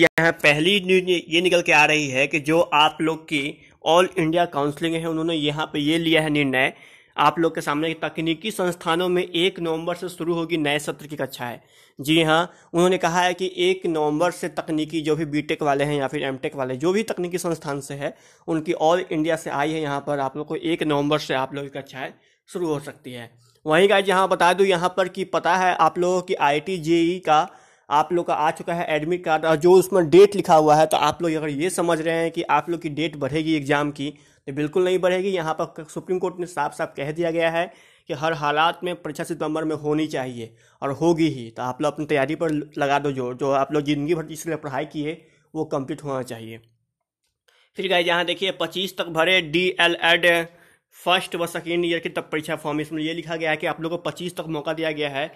यह पहली न्यूज ये निकल के आ रही है कि जो आप लोग की ऑल इंडिया काउंसलिंग है उन्होंने यहाँ पे ये लिया है निर्णय आप लोग के सामने तकनीकी संस्थानों में एक नवंबर से शुरू होगी नए सत्र की कक्षा है जी हाँ उन्होंने कहा है कि एक नवंबर से तकनीकी जो भी बीटेक वाले हैं या फिर एमटेक वाले जो भी तकनीकी संस्थान से है उनकी ऑल इंडिया से आई है यहाँ पर आप लोग को एक नवंबर से आप लोगों की कक्षाएँ शुरू हो सकती है वहीं का जहाँ बता दूँ यहाँ पर कि पता है आप लोगों की आई टी e का आप लोग का आ चुका है एडमिट कार्ड और जो उसमें डेट लिखा हुआ है तो आप लोग अगर ये समझ रहे हैं कि आप लोग की डेट बढ़ेगी एग्ज़ाम की तो बिल्कुल नहीं बढ़ेगी यहाँ पर सुप्रीम कोर्ट ने साफ साफ कह दिया गया है कि हर हालात में परीक्षा सितंबर में होनी चाहिए और होगी ही तो आप लोग अपनी तैयारी पर लगा दो जो जो आप लोग ज़िंदगी भर इसलिए पढ़ाई की है वो कंप्लीट होना चाहिए फिर गए यहाँ देखिए पच्चीस तक भरे डी एल एड फर्स्ट व सेकेंड ईयर के तब परीक्षा फॉर्म इसमें यह लिखा गया है कि आप लोगों को 25 तक मौका दिया गया है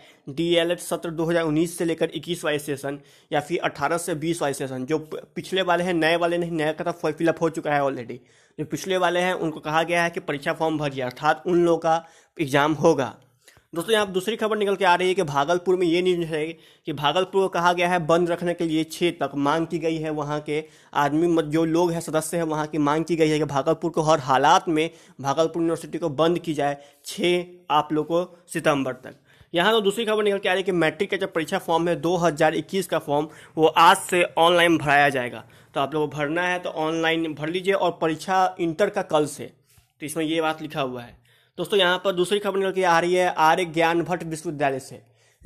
डी एल एड सत्र दो हज़ार उन्नीस से लेकर इक्कीस वाई सेशन या फिर अट्ठारह से बीस वाई सेशन जो पिछले वाले हैं नए वाले नहीं नया का तो फिलअप हो चुका है ऑलरेडी जो पिछले वाले हैं उनको कहा गया है कि परीक्षा फॉर्म भरिए अर्थात उन लोगों का एग्जाम होगा दोस्तों यहाँ दूसरी खबर निकल के आ रही है कि भागलपुर में ये न्यूज है कि भागलपुर को कहा गया है बंद रखने के लिए छः तक मांग की गई है वहाँ के आदमी जो लोग हैं सदस्य हैं वहाँ की मांग की गई है कि भागलपुर को हर हालात में भागलपुर यूनिवर्सिटी को बंद की जाए छः आप लोग को सितंबर तक यहाँ तो दूसरी खबर निकल के आ रही है कि मैट्रिक का जो परीक्षा फॉर्म है 2021 का फॉर्म वो आज से ऑनलाइन भराया जाएगा तो आप लोग भरना है तो ऑनलाइन भर लीजिए और परीक्षा इंटर का कल से तो इसमें ये बात लिखा हुआ है दोस्तों यहाँ पर दूसरी खबर निकल के आ रही है आर्य ज्ञान भट्ट विश्वविद्यालय से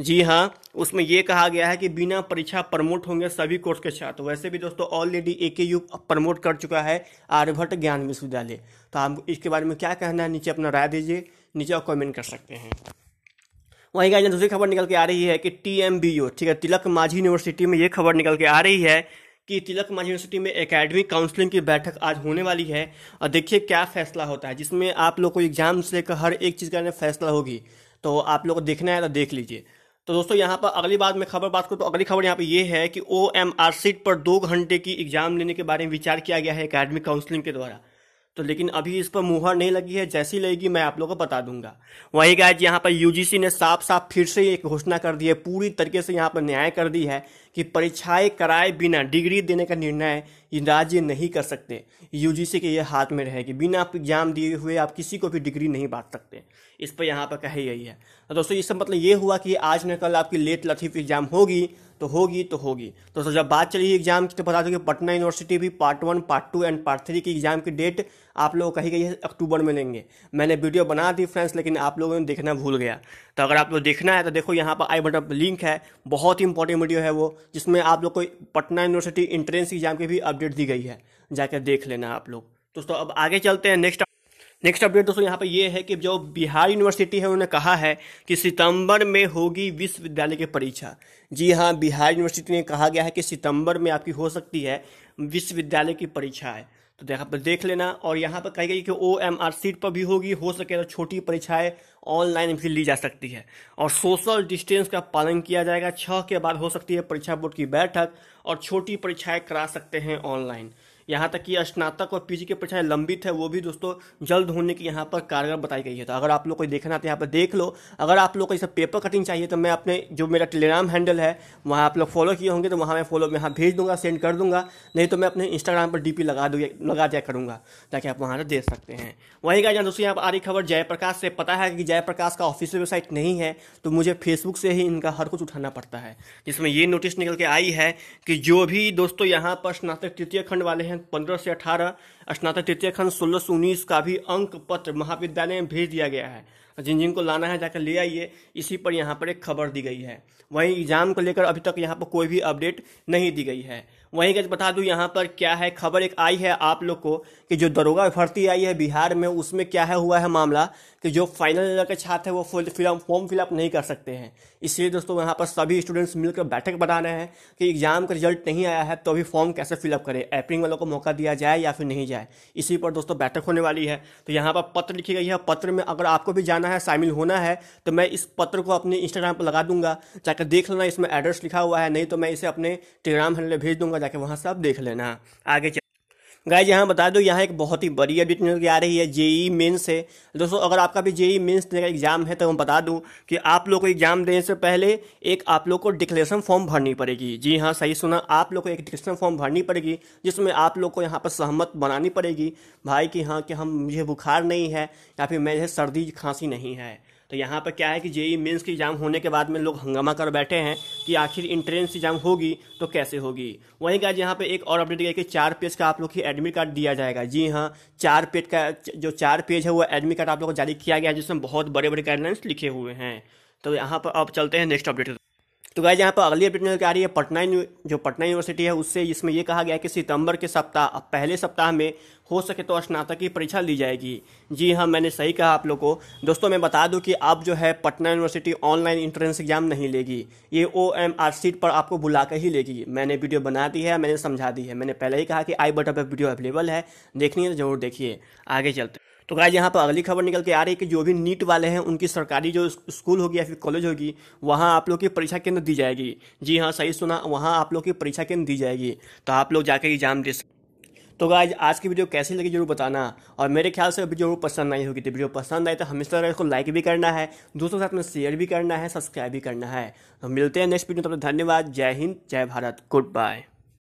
जी हाँ उसमें यह कहा गया है कि बिना परीक्षा प्रमोट होंगे सभी कोर्स के छात्र वैसे भी दोस्तों ऑलरेडी ए के यू प्रमोट कर चुका है आर्यभट्ट ज्ञान विश्वविद्यालय तो आप इसके बारे में क्या कहना है नीचे अपना राय दीजिए नीचे और कमेंट कर सकते हैं वहीं का दूसरी खबर निकल के आ रही है कि टी बी ठीक है तिलक माझी यूनिवर्सिटी में ये खबर निकल के आ रही है कि तिलक मांझी यूनिवर्सिटी में एकेडमिक काउंसलिंग की बैठक आज होने वाली है और देखिए क्या फैसला होता है जिसमें आप लोग को एग्जाम से लेकर हर एक चीज़ का फैसला होगी तो आप लोग को देखना है तो देख लीजिए तो दोस्तों यहाँ पर अगली बात में खबर बात करूँ तो अगली खबर यहाँ पर यह है कि ओ एम आर सीट पर दो घंटे की एग्जाम लेने के बारे में विचार किया गया है अकेडमिक काउंसलिंग के द्वारा तो लेकिन अभी इस पर मुहर नहीं लगी है जैसी लगेगी मैं आप लोगों को बता दूंगा वही गाय यहाँ पर यूजीसी ने साफ साफ फिर से एक घोषणा कर दी है पूरी तरीके से यहाँ पर न्याय कर दी है कि परीक्षाएं कराए बिना डिग्री देने का निर्णय राज्य नहीं कर सकते यूजीसी के ये हाथ में रहेगी बिना आप एग्जाम दिए हुए आप किसी को भी डिग्री नहीं बांट सकते इस पर यहाँ पर कही गई है तो दोस्तों इसका मतलब ये हुआ कि आज न कल आपकी लेट लतीफ़ एग्ज़ाम होगी तो होगी तो होगी तो दोस्तों तो जब बात चली एग्जाम की तो बता दो कि पटना यूनिवर्सिटी भी part one part two and part three की एग्जाम की डेट आप लोगों कही गई है अक्टूबर में लेंगे मैंने वीडियो बना दी फ्रेंड्स लेकिन आप लोगों ने देखना भूल गया तो अगर आप लोग देखना है तो देखो यहाँ पर आई बटन लिंक है बहुत ही इंपॉर्टेंट वीडियो है वो जिसमें आप लोग को पटना यूनिवर्सिटी इंट्रेंस एग्जाम की भी अपडेट दी गई है जाकर देख लेना आप लोग दोस्तों अब आगे चलते हैं नेक्स्ट नेक्स्ट अपडेट दोस्तों यहाँ पर यह है कि जो बिहार यूनिवर्सिटी है उन्होंने कहा है कि सितंबर में होगी विश्वविद्यालय की परीक्षा जी हाँ बिहार यूनिवर्सिटी ने कहा गया है कि सितंबर में आपकी हो सकती है विश्वविद्यालय की परीक्षा है तो देखा पर देख लेना और यहाँ पर कही गई कि ओ एम आर सीट पर भी होगी हो सके तो छोटी परीक्षाएं ऑनलाइन भी ली जा सकती है और सोशल डिस्टेंस का पालन किया जाएगा छः के बाद हो सकती है परीक्षा बोर्ड की बैठक और छोटी परीक्षाएं करा सकते हैं ऑनलाइन यहाँ तक कि स्नातक और पीजी की परीक्षाएं लंबित है वो भी दोस्तों जल्द होने की यहाँ पर कारगर बताई गई है तो अगर आप लोग कोई देखना तो यहाँ पर देख लो अगर आप लोग को इसे पेपर कटिंग चाहिए तो मैं अपने जो मेरा टेलीग्राम हैंडल है वहाँ आप लोग फॉलो किए होंगे तो वहाँ मैं फॉलो यहाँ भेज दूंगा सेंड कर दूंगा नहीं तो मैं अपने इंस्टाग्राम पर डी लगा दू लगा दिया करूँगा ताकि आप वहाँ से देख सकते हैं वहीं कहा जाए दोस्तों यहाँ पर आ रही खबर जयप्रकाश से पता है कि जयप्रकाश का ऑफिशियल वेबसाइट नहीं है तो मुझे फेसबुक से ही इनका हर कुछ उठाना पड़ता है जिसमें ये नोटिस निकल के आई है कि जो भी दोस्तों यहाँ पर स्नातक तृतीय खंड वाले हैं पंद्रह से अठारह स्नातक तृतीय खंड सोलह सौ उन्नीस का भी अंक पत्र महाविद्यालय में भेज दिया गया है जिन जिन को लाना है जाकर ले आइए इसी पर यहाँ पर एक खबर दी गई है वहीं एग्जाम को लेकर अभी तक यहाँ पर कोई भी अपडेट नहीं दी गई है वहीं का बता दूँ यहाँ पर क्या है खबर एक आई है आप लोग को कि जो दरोगा भर्ती आई है बिहार में उसमें क्या है हुआ है मामला कि जो फाइनल ईयर के छात्र है वो फुल फिलअप फॉर्म फिलअप नहीं कर सकते हैं इसलिए दोस्तों यहाँ पर सभी स्टूडेंट्स मिलकर बैठक बना रहे हैं कि एग्जाम का रिजल्ट नहीं आया है तो अभी फॉर्म कैसे फिलअप करें एपरिंग वालों को मौका दिया जाए या फिर नहीं जाए है इसी पर दोस्तों बैठक होने वाली है तो यहाँ पर पत्र लिखी गई है पत्र में अगर आपको भी जाना है शामिल होना है तो मैं इस पत्र को अपने इंस्टाग्राम पर लगा दूंगा जाकर देख लेना इसमें एड्रेस लिखा हुआ है नहीं तो मैं इसे अपने टेलीग्राम हैंडल भेज दूंगा जाकर वहाँ से आप देख लेना आगे जी यहाँ बता दो यहाँ एक बहुत ही बड़ी अपडेट निकल के आ रही है जेई मेंस e है दोस्तों अगर आपका भी जेई e देने का एग्जाम है तो मैं बता दूँ कि आप लोग को एग्जाम देने से पहले एक आप लोग को डिक्लेरेशन फॉर्म भरनी पड़ेगी जी हाँ सही सुना आप लोग को एक डिक्लेरेशन फॉर्म भरनी पड़ेगी जिसमें आप लोग को यहाँ पर सहमत बनानी पड़ेगी भाई कि हाँ कि हम मुझे बुखार नहीं है या फिर मेरे सर्दी खांसी नहीं है तो यहाँ पर क्या है कि जेई मेंस के एग्ज़ाम होने के बाद में लोग हंगामा कर बैठे हैं कि आखिर इंट्रेंस एग्ज़ाम होगी तो कैसे होगी वहीं का यहाँ पे एक और अपडेट गया कि चार पेज का आप लोग की एडमिट कार्ड दिया जाएगा जी हाँ चार पेज का जो चार पेज है वो एडमिट कार्ड आप लोग को जारी किया गया जिसमें बहुत बड़े बड़े गाइडलाइंस लिखे हुए हैं तो यहाँ पर आप चलते हैं नेक्स्ट अपडेट तो गाय यहाँ पर अगली अपडेट निकल आ रही है पटना जो पटना यूनिवर्सिटी है उससे इसमें यह कहा गया है कि सितंबर के सप्ताह पहले सप्ताह में हो सके तो स्नातक की परीक्षा ली जाएगी जी हाँ मैंने सही कहा आप लोग को दोस्तों मैं बता दूं कि आप जो है Patna university online entrance exam नहीं लेगी ये ओ एम आर सीट पर आपको बुला कर ही लेगी मैंने वीडियो बना दी है मैंने समझा दी है मैंने पहले ही कहा कि आई बटन पर वीडियो अवेलेबल है देखनी है तो जरूर देखिए आगे चलते तो गाइज यहाँ पर अगली खबर निकल के आ रही है कि जो भी नीट वाले हैं उनकी सरकारी जो स्कूल होगी या फिर कॉलेज होगी वहाँ आप लोग की परीक्षा केंद्र दी जाएगी जी हाँ सही सुना वहाँ आप लोग की परीक्षा केंद्र दी जाएगी तो आप लोग जाकर एग्जाम दे सकते तो गाइज आज की वीडियो कैसी लगी जरूर बताना और मेरे ख्याल से वीडियो पसंद आई होगी तो वीडियो पसंद आई तो हमेशा इसको लाइक भी करना है दूसरों के साथ में शेयर भी करना है सब्सक्राइब भी करना है तो मिलते हैं नेक्स्ट वीडियो तब तो धन्यवाद जय हिंद जय भारत गुड बाय